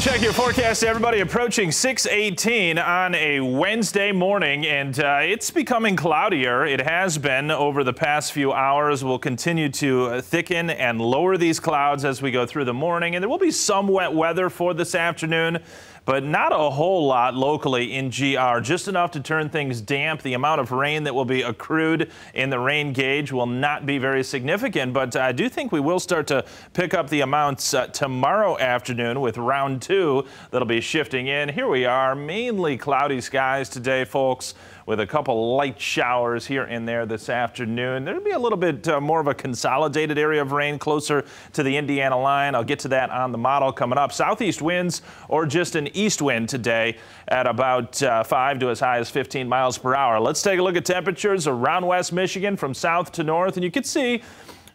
Check your forecast, everybody. Approaching 618 on a Wednesday morning, and uh, it's becoming cloudier. It has been over the past few hours. We'll continue to uh, thicken and lower these clouds as we go through the morning, and there will be some wet weather for this afternoon, but not a whole lot locally in GR. Just enough to turn things damp. The amount of rain that will be accrued in the rain gauge will not be very significant, but I do think we will start to pick up the amounts uh, tomorrow afternoon with round 2 that'll be shifting in. Here we are, mainly cloudy skies today, folks, with a couple light showers here and there this afternoon. There'll be a little bit uh, more of a consolidated area of rain closer to the Indiana line. I'll get to that on the model coming up. Southeast winds or just an east wind today at about uh, 5 to as high as 15 miles per hour. Let's take a look at temperatures around West Michigan from south to north, and you can see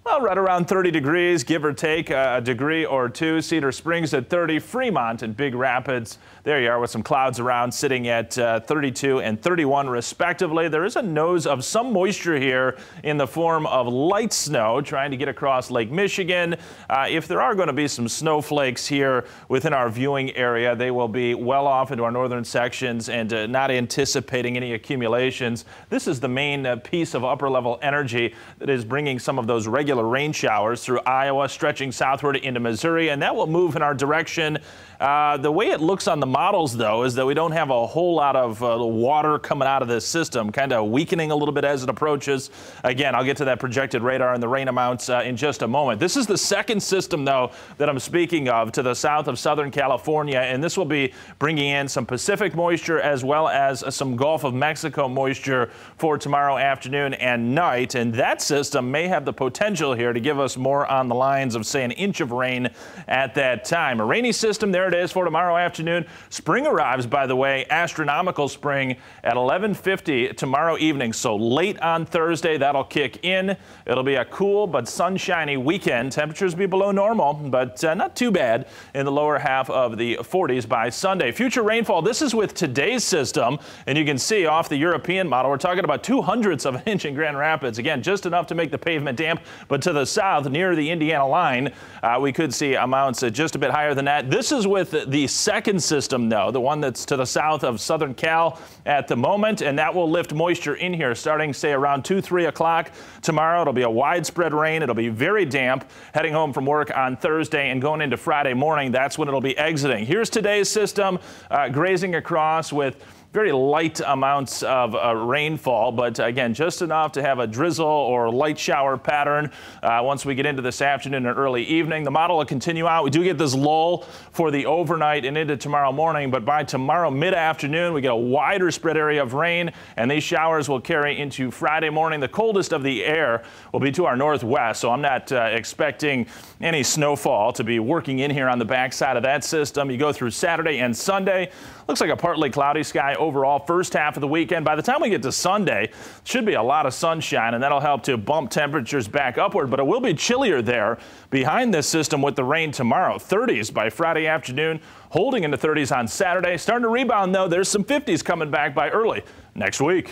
well, right around 30 degrees, give or take a degree or two. Cedar Springs at 30, Fremont and Big Rapids. There you are with some clouds around sitting at uh, 32 and 31 respectively. There is a nose of some moisture here in the form of light snow trying to get across Lake Michigan. Uh, if there are going to be some snowflakes here within our viewing area, they will be well off into our northern sections and uh, not anticipating any accumulations. This is the main uh, piece of upper level energy that is bringing some of those regular regular rain showers through Iowa, stretching southward into Missouri, and that will move in our direction. Uh, the way it looks on the models, though, is that we don't have a whole lot of uh, water coming out of this system, kind of weakening a little bit as it approaches. Again, I'll get to that projected radar and the rain amounts uh, in just a moment. This is the second system, though, that I'm speaking of to the south of Southern California, and this will be bringing in some Pacific moisture as well as uh, some Gulf of Mexico moisture for tomorrow afternoon and night, and that system may have the potential Angel here to give us more on the lines of, say, an inch of rain at that time. A rainy system, there it is for tomorrow afternoon. Spring arrives, by the way, astronomical spring at 11.50 tomorrow evening. So late on Thursday, that'll kick in. It'll be a cool but sunshiny weekend. Temperatures be below normal, but uh, not too bad in the lower half of the 40s by Sunday. Future rainfall, this is with today's system, and you can see off the European model, we're talking about two hundredths of an inch in Grand Rapids. Again, just enough to make the pavement damp, but to the south, near the Indiana line, uh, we could see amounts uh, just a bit higher than that. This is with the second system, though, the one that's to the south of Southern Cal at the moment, and that will lift moisture in here starting, say, around 2, 3 o'clock tomorrow. It'll be a widespread rain. It'll be very damp heading home from work on Thursday and going into Friday morning. That's when it'll be exiting. Here's today's system uh, grazing across with very light amounts of uh, rainfall, but again, just enough to have a drizzle or light shower pattern uh, once we get into this afternoon and early evening. The model will continue out. We do get this lull for the overnight and into tomorrow morning, but by tomorrow mid-afternoon, we get a wider spread area of rain, and these showers will carry into Friday morning. The coldest of the air will be to our northwest, so I'm not uh, expecting any snowfall to be working in here on the backside of that system. You go through Saturday and Sunday. Looks like a partly cloudy sky overall first half of the weekend. By the time we get to Sunday, should be a lot of sunshine, and that'll help to bump temperatures back upward, but it will be chillier there behind this system with the rain tomorrow. 30s by Friday afternoon, holding into 30s on Saturday. Starting to rebound, though. There's some 50s coming back by early next week.